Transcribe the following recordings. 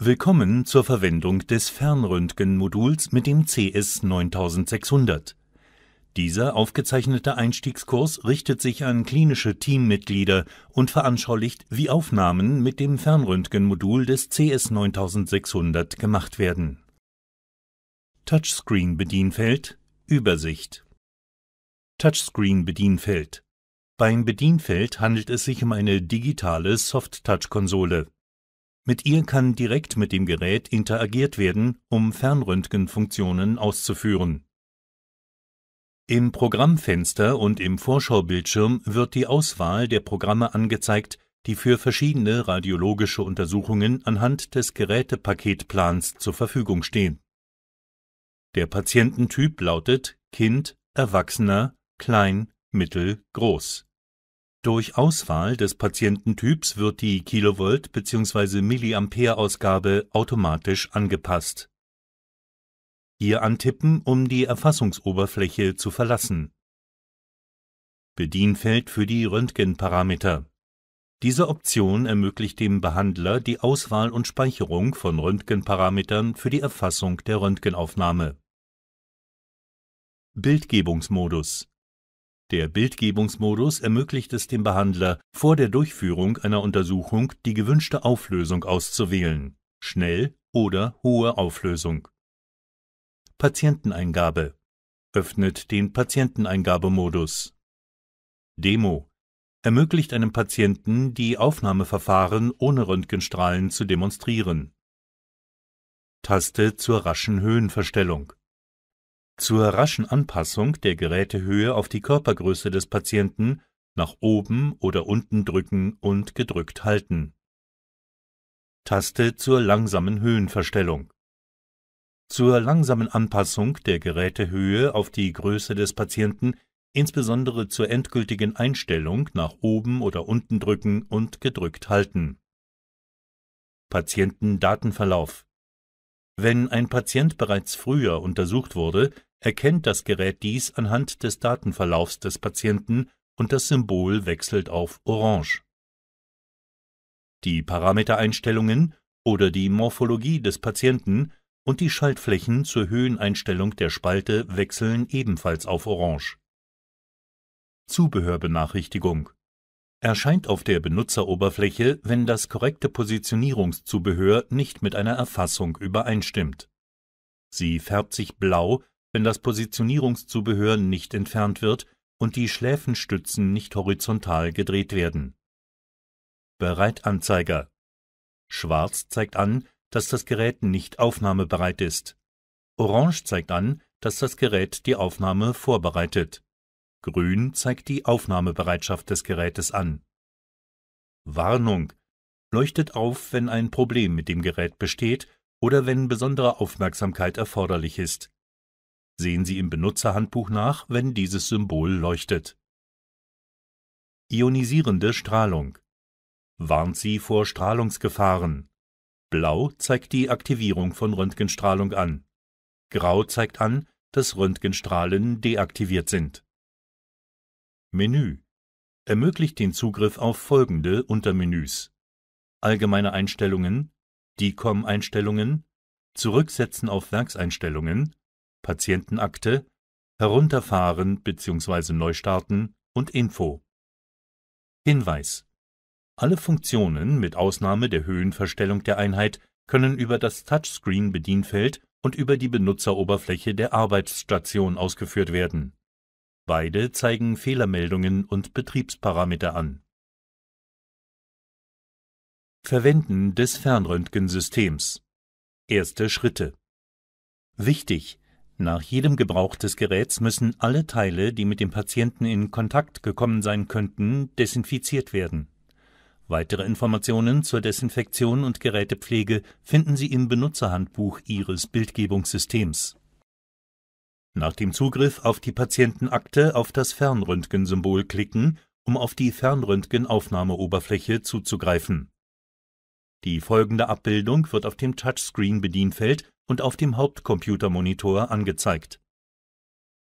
Willkommen zur Verwendung des Fernröntgenmoduls mit dem CS 9600. Dieser aufgezeichnete Einstiegskurs richtet sich an klinische Teammitglieder und veranschaulicht, wie Aufnahmen mit dem Fernröntgenmodul des CS 9600 gemacht werden. Touchscreen-Bedienfeld Übersicht Touchscreen-Bedienfeld Beim Bedienfeld handelt es sich um eine digitale Soft-Touch-Konsole mit ihr kann direkt mit dem Gerät interagiert werden, um Fernröntgenfunktionen auszuführen. Im Programmfenster und im Vorschaubildschirm wird die Auswahl der Programme angezeigt, die für verschiedene radiologische Untersuchungen anhand des Gerätepaketplans zur Verfügung stehen. Der Patiententyp lautet Kind, Erwachsener, Klein, Mittel, Groß durch Auswahl des Patiententyps wird die Kilovolt bzw. Milliampere-Ausgabe automatisch angepasst. Hier antippen, um die Erfassungsoberfläche zu verlassen. Bedienfeld für die Röntgenparameter diese Option ermöglicht dem Behandler die Auswahl und Speicherung von Röntgenparametern für die Erfassung der Röntgenaufnahme. Bildgebungsmodus der Bildgebungsmodus ermöglicht es dem Behandler, vor der Durchführung einer Untersuchung die gewünschte Auflösung auszuwählen (schnell oder hohe Auflösung). Patienteneingabe öffnet den Patienteneingabemodus. Demo ermöglicht einem Patienten, die Aufnahmeverfahren ohne Röntgenstrahlen zu demonstrieren. Taste zur raschen Höhenverstellung zur raschen Anpassung der Gerätehöhe auf die Körpergröße des Patienten nach oben oder unten drücken und gedrückt halten. Taste zur langsamen Höhenverstellung. Zur langsamen Anpassung der Gerätehöhe auf die Größe des Patienten, insbesondere zur endgültigen Einstellung nach oben oder unten drücken und gedrückt halten. Patientendatenverlauf Wenn ein Patient bereits früher untersucht wurde, erkennt das Gerät dies anhand des Datenverlaufs des Patienten und das Symbol wechselt auf Orange. Die Parametereinstellungen oder die Morphologie des Patienten und die Schaltflächen zur Höheneinstellung der Spalte wechseln ebenfalls auf Orange. Zubehörbenachrichtigung erscheint auf der Benutzeroberfläche, wenn das korrekte Positionierungszubehör nicht mit einer Erfassung übereinstimmt. Sie färbt sich blau, wenn das Positionierungszubehör nicht entfernt wird und die Schläfenstützen nicht horizontal gedreht werden. Bereitanzeiger Schwarz zeigt an, dass das Gerät nicht aufnahmebereit ist. Orange zeigt an, dass das Gerät die Aufnahme vorbereitet. Grün zeigt die Aufnahmebereitschaft des Gerätes an. Warnung leuchtet auf, wenn ein Problem mit dem Gerät besteht oder wenn besondere Aufmerksamkeit erforderlich ist. Sehen Sie im Benutzerhandbuch nach, wenn dieses Symbol leuchtet. Ionisierende Strahlung warnt sie vor Strahlungsgefahren. Blau zeigt die Aktivierung von Röntgenstrahlung an. Grau zeigt an, dass Röntgenstrahlen deaktiviert sind. Menü ermöglicht den Zugriff auf folgende Untermenüs: Allgemeine Einstellungen, DICOM-Einstellungen, Zurücksetzen auf Werkseinstellungen, Patientenakte, Herunterfahren bzw. Neustarten und Info. Hinweis: Alle Funktionen mit Ausnahme der Höhenverstellung der Einheit können über das Touchscreen-Bedienfeld und über die Benutzeroberfläche der Arbeitsstation ausgeführt werden. Beide zeigen Fehlermeldungen und Betriebsparameter an. Verwenden des Fernröntgensystems Erste Schritte Wichtig nach jedem Gebrauch des Geräts müssen alle Teile, die mit dem Patienten in Kontakt gekommen sein könnten, desinfiziert werden. Weitere Informationen zur Desinfektion und Gerätepflege finden Sie im Benutzerhandbuch Ihres Bildgebungssystems. Nach dem Zugriff auf die Patientenakte auf das Fernröntgensymbol klicken, um auf die Fernröntgenaufnahmeoberfläche zuzugreifen. Die folgende Abbildung wird auf dem Touchscreen-Bedienfeld und auf dem Hauptcomputermonitor angezeigt.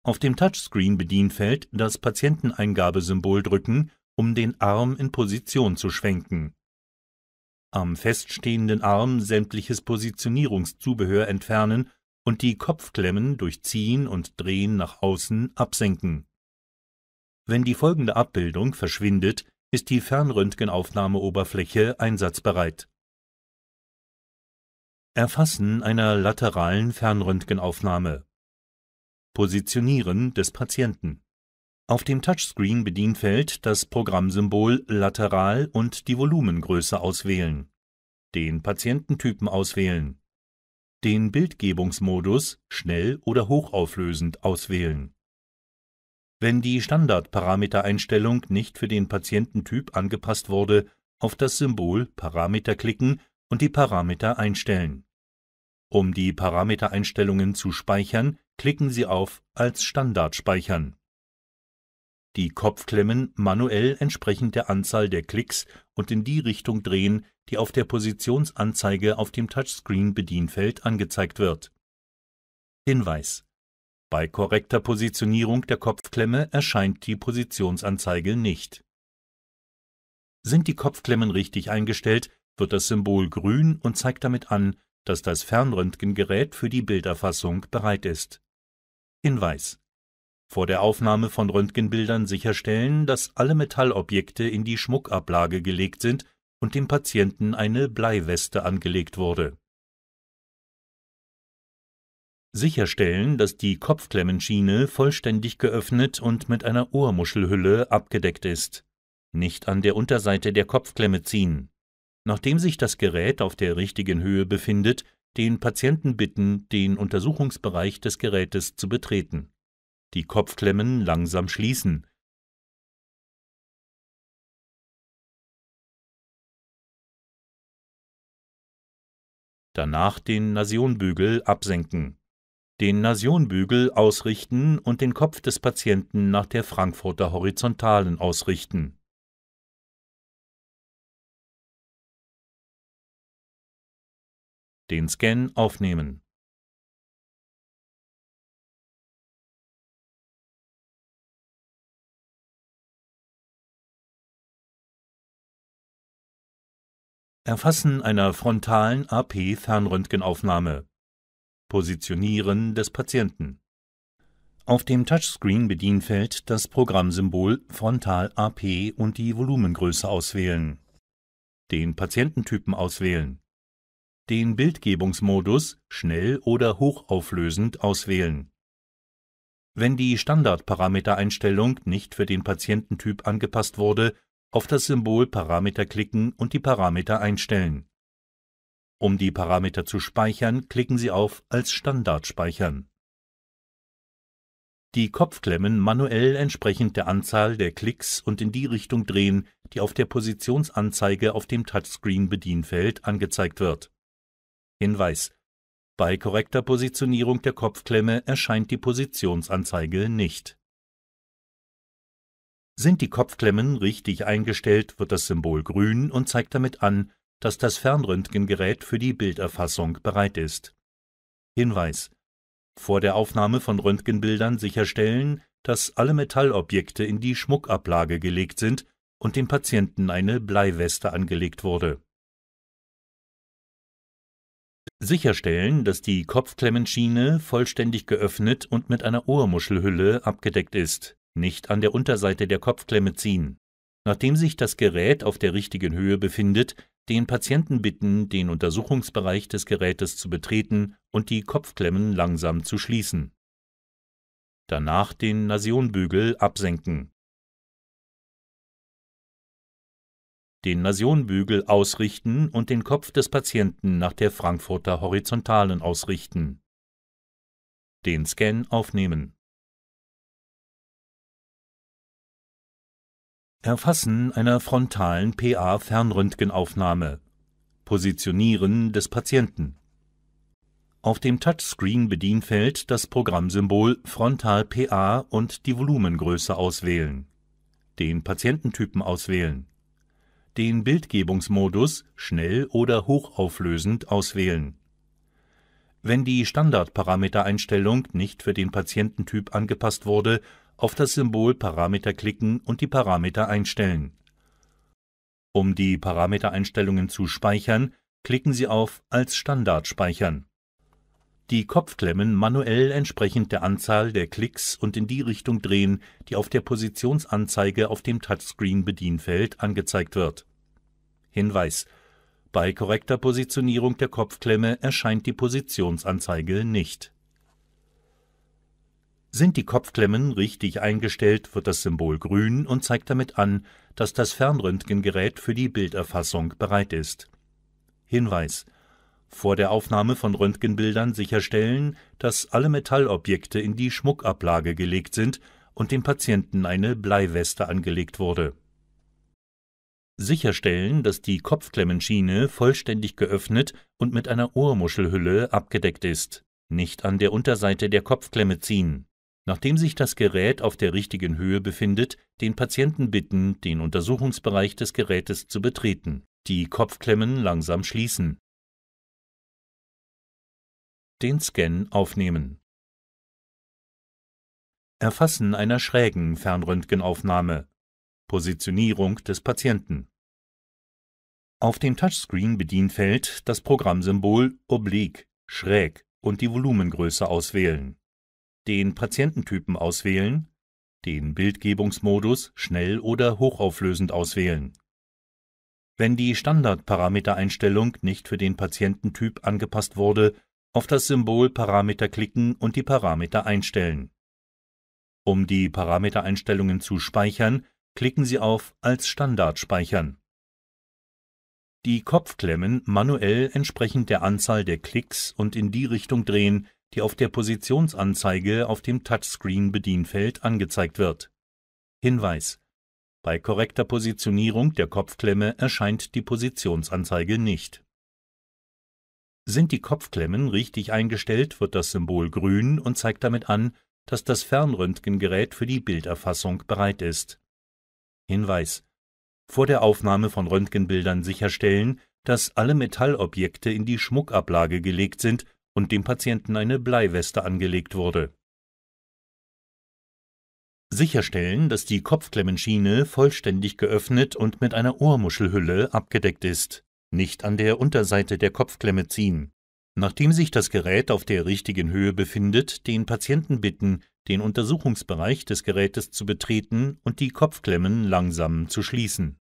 Auf dem Touchscreen-Bedienfeld das Patienteneingabesymbol drücken, um den Arm in Position zu schwenken. Am feststehenden Arm sämtliches Positionierungszubehör entfernen und die Kopfklemmen durch Ziehen und Drehen nach außen absenken. Wenn die folgende Abbildung verschwindet, ist die Fernröntgenaufnahmeoberfläche einsatzbereit Erfassen einer lateralen Fernröntgenaufnahme. Positionieren des Patienten. Auf dem Touchscreen-Bedienfeld das Programmsymbol Lateral und die Volumengröße auswählen. Den Patiententypen auswählen. Den Bildgebungsmodus schnell oder hochauflösend auswählen. Wenn die Standardparametereinstellung nicht für den Patiententyp angepasst wurde, auf das Symbol Parameter klicken und die Parameter einstellen um die Parametereinstellungen zu speichern, klicken Sie auf Als Standard speichern. Die Kopfklemmen manuell entsprechend der Anzahl der Klicks und in die Richtung drehen, die auf der Positionsanzeige auf dem Touchscreen-Bedienfeld angezeigt wird. Hinweis: Bei korrekter Positionierung der Kopfklemme erscheint die Positionsanzeige nicht. Sind die Kopfklemmen richtig eingestellt, wird das Symbol grün und zeigt damit an dass das Fernröntgengerät für die Bilderfassung bereit ist. Hinweis vor der Aufnahme von Röntgenbildern sicherstellen, dass alle Metallobjekte in die Schmuckablage gelegt sind und dem Patienten eine Bleiweste angelegt wurde. Sicherstellen, dass die Kopfklemmenschiene vollständig geöffnet und mit einer Ohrmuschelhülle abgedeckt ist. Nicht an der Unterseite der Kopfklemme ziehen nachdem sich das Gerät auf der richtigen Höhe befindet, den Patienten bitten, den Untersuchungsbereich des Gerätes zu betreten. Die Kopfklemmen langsam schließen. Danach den Nasionbügel absenken. Den Nasionbügel ausrichten und den Kopf des Patienten nach der Frankfurter Horizontalen ausrichten. Den Scan aufnehmen. Erfassen einer frontalen AP-Fernröntgenaufnahme. Positionieren des Patienten. Auf dem Touchscreen-Bedienfeld das Programmsymbol Frontal AP und die Volumengröße auswählen. Den Patiententypen auswählen den Bildgebungsmodus schnell oder hochauflösend auswählen. Wenn die Standardparametereinstellung nicht für den Patiententyp angepasst wurde, auf das Symbol Parameter klicken und die Parameter einstellen. Um die Parameter zu speichern, klicken Sie auf Als Standard speichern. Die Kopfklemmen manuell entsprechend der Anzahl der Klicks und in die Richtung drehen, die auf der Positionsanzeige auf dem Touchscreen-Bedienfeld angezeigt wird Hinweis. Bei korrekter Positionierung der Kopfklemme erscheint die Positionsanzeige nicht. Sind die Kopfklemmen richtig eingestellt, wird das Symbol grün und zeigt damit an, dass das Fernröntgengerät für die Bilderfassung bereit ist. Hinweis. Vor der Aufnahme von Röntgenbildern sicherstellen, dass alle Metallobjekte in die Schmuckablage gelegt sind und dem Patienten eine Bleiweste angelegt wurde Sicherstellen, dass die Kopfklemmenschiene vollständig geöffnet und mit einer Ohrmuschelhülle abgedeckt ist. Nicht an der Unterseite der Kopfklemme ziehen. Nachdem sich das Gerät auf der richtigen Höhe befindet, den Patienten bitten, den Untersuchungsbereich des Gerätes zu betreten und die Kopfklemmen langsam zu schließen. Danach den Nasionbügel absenken den Nasionbügel ausrichten und den Kopf des Patienten nach der Frankfurter Horizontalen ausrichten. Den Scan aufnehmen. Erfassen einer frontalen PA-Fernröntgenaufnahme. Positionieren des Patienten. Auf dem Touchscreen-Bedienfeld das Programmsymbol Frontal PA und die Volumengröße auswählen. Den Patiententypen auswählen den Bildgebungsmodus schnell oder hochauflösend auswählen. Wenn die Standardparametereinstellung nicht für den Patiententyp angepasst wurde, auf das Symbol Parameter klicken und die Parameter einstellen. Um die Parametereinstellungen zu speichern, klicken Sie auf Als Standard speichern die Kopfklemmen manuell entsprechend der Anzahl der Klicks und in die Richtung drehen, die auf der Positionsanzeige auf dem Touchscreen-Bedienfeld angezeigt wird. Hinweis: Bei korrekter Positionierung der Kopfklemme erscheint die Positionsanzeige nicht. Sind die Kopfklemmen richtig eingestellt, wird das Symbol grün und zeigt damit an, dass das Fernröntgengerät für die Bilderfassung bereit ist. Hinweis vor der Aufnahme von Röntgenbildern sicherstellen, dass alle Metallobjekte in die Schmuckablage gelegt sind und dem Patienten eine Bleiweste angelegt wurde. Sicherstellen, dass die Kopfklemmenschiene vollständig geöffnet und mit einer Ohrmuschelhülle abgedeckt ist. Nicht an der Unterseite der Kopfklemme ziehen. Nachdem sich das Gerät auf der richtigen Höhe befindet, den Patienten bitten, den Untersuchungsbereich des Gerätes zu betreten. Die Kopfklemmen langsam schließen den Scan aufnehmen. Erfassen einer schrägen Fernröntgenaufnahme. Positionierung des Patienten. Auf dem Touchscreen-Bedienfeld das Programmsymbol Oblique, schräg und die Volumengröße auswählen. Den Patiententypen auswählen, den Bildgebungsmodus schnell oder hochauflösend auswählen. Wenn die Standardparametereinstellung nicht für den Patiententyp angepasst wurde, auf das Symbol Parameter klicken und die Parameter einstellen. Um die Parametereinstellungen zu speichern, klicken Sie auf Als Standard speichern. Die Kopfklemmen manuell entsprechend der Anzahl der Klicks und in die Richtung drehen, die auf der Positionsanzeige auf dem Touchscreen-Bedienfeld angezeigt wird. Hinweis: Bei korrekter Positionierung der Kopfklemme erscheint die Positionsanzeige nicht sind die Kopfklemmen richtig eingestellt, wird das Symbol grün und zeigt damit an, dass das Fernröntgengerät für die Bilderfassung bereit ist. Hinweis: Vor der Aufnahme von Röntgenbildern sicherstellen, dass alle Metallobjekte in die Schmuckablage gelegt sind und dem Patienten eine Bleiweste angelegt wurde. Sicherstellen, dass die Kopfklemmenschiene vollständig geöffnet und mit einer Ohrmuschelhülle abgedeckt ist nicht an der Unterseite der Kopfklemme ziehen. Nachdem sich das Gerät auf der richtigen Höhe befindet, den Patienten bitten, den Untersuchungsbereich des Gerätes zu betreten und die Kopfklemmen langsam zu schließen.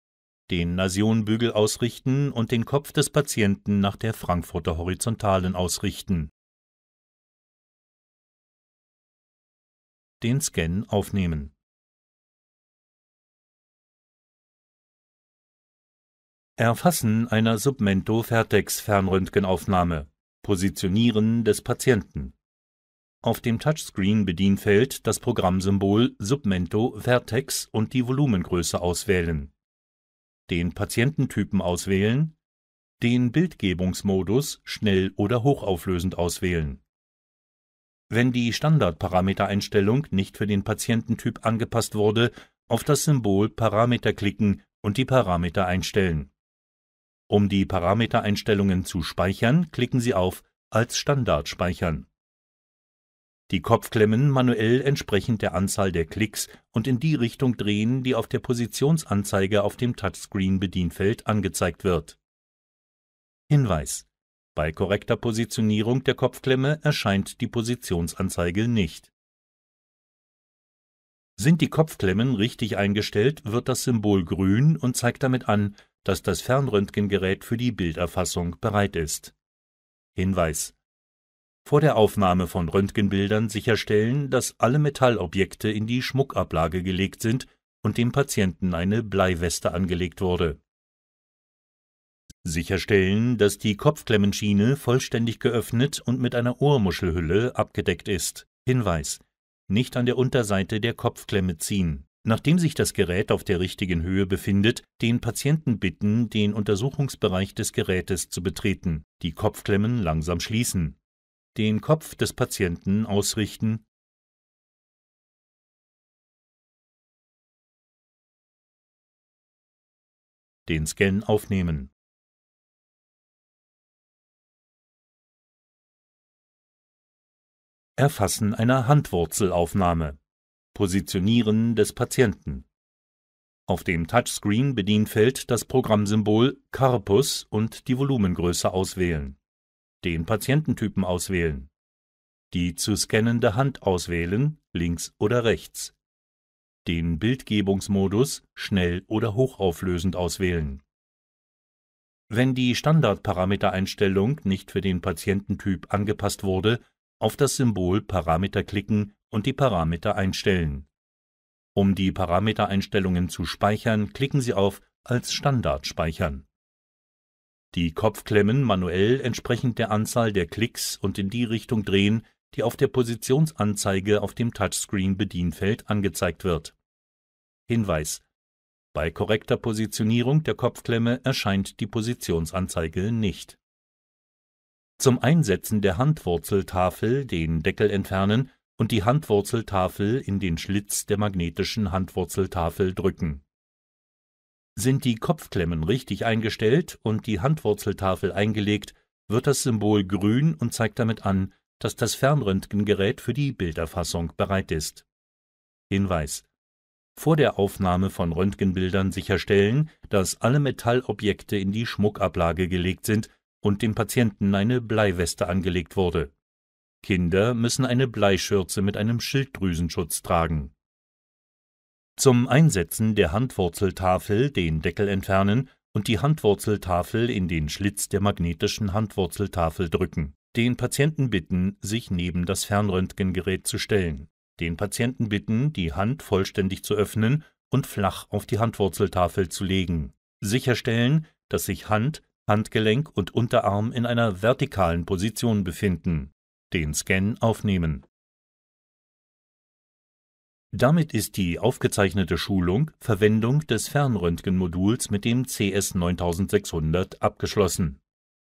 Den Nasionbügel ausrichten und den Kopf des Patienten nach der Frankfurter Horizontalen ausrichten. Den Scan aufnehmen Erfassen einer Submento-Vertex-Fernröntgenaufnahme. Positionieren des Patienten. Auf dem Touchscreen-Bedienfeld das Programmsymbol Submento Vertex und die Volumengröße auswählen. Den Patiententypen auswählen. Den Bildgebungsmodus schnell oder hochauflösend auswählen. Wenn die Standardparametereinstellung nicht für den Patiententyp angepasst wurde, auf das Symbol Parameter klicken und die Parameter einstellen um die Parametereinstellungen zu speichern, klicken Sie auf Als Standard speichern. Die Kopfklemmen manuell entsprechend der Anzahl der Klicks und in die Richtung drehen, die auf der Positionsanzeige auf dem Touchscreen-Bedienfeld angezeigt wird. Hinweis: Bei korrekter Positionierung der Kopfklemme erscheint die Positionsanzeige nicht. Sind die Kopfklemmen richtig eingestellt, wird das Symbol grün und zeigt damit an, dass das Fernröntgengerät für die Bilderfassung bereit ist. Hinweis vor der Aufnahme von Röntgenbildern sicherstellen, dass alle Metallobjekte in die Schmuckablage gelegt sind und dem Patienten eine Bleiweste angelegt wurde. Sicherstellen, dass die Kopfklemmenschiene vollständig geöffnet und mit einer Ohrmuschelhülle abgedeckt ist. Hinweis: Nicht an der Unterseite der Kopfklemme ziehen. Nachdem sich das Gerät auf der richtigen Höhe befindet, den Patienten bitten, den Untersuchungsbereich des Gerätes zu betreten, die Kopfklemmen langsam schließen, den Kopf des Patienten ausrichten den Scan aufnehmen. Erfassen einer Handwurzelaufnahme Positionieren des Patienten. Auf dem Touchscreen Bedienfeld das Programmsymbol Carpus und die Volumengröße auswählen. Den Patiententypen auswählen. Die zu scannende Hand auswählen, links oder rechts. Den Bildgebungsmodus schnell oder hochauflösend auswählen. Wenn die Standardparametereinstellung nicht für den Patiententyp angepasst wurde, auf das Symbol Parameter klicken und die Parameter einstellen. Um die Parametereinstellungen zu speichern, klicken Sie auf Als Standard speichern. Die Kopfklemmen manuell entsprechend der Anzahl der Klicks und in die Richtung drehen, die auf der Positionsanzeige auf dem Touchscreen-Bedienfeld angezeigt wird. Hinweis: Bei korrekter Positionierung der Kopfklemme erscheint die Positionsanzeige nicht zum Einsetzen der Handwurzeltafel den Deckel entfernen und die Handwurzeltafel in den Schlitz der magnetischen Handwurzeltafel drücken. Sind die Kopfklemmen richtig eingestellt und die Handwurzeltafel eingelegt, wird das Symbol grün und zeigt damit an, dass das Fernröntgengerät für die Bilderfassung bereit ist. Hinweis vor der Aufnahme von Röntgenbildern sicherstellen, dass alle Metallobjekte in die Schmuckablage gelegt sind und dem Patienten eine Bleiweste angelegt wurde. Kinder müssen eine Bleischürze mit einem Schilddrüsenschutz tragen. Zum Einsetzen der Handwurzeltafel den Deckel entfernen und die Handwurzeltafel in den Schlitz der magnetischen Handwurzeltafel drücken. Den Patienten bitten, sich neben das Fernröntgengerät zu stellen. Den Patienten bitten, die Hand vollständig zu öffnen und flach auf die Handwurzeltafel zu legen. Sicherstellen, dass sich Hand, Handgelenk und Unterarm in einer vertikalen Position befinden, den Scan aufnehmen. Damit ist die aufgezeichnete Schulung Verwendung des Fernröntgenmoduls mit dem CS9600 abgeschlossen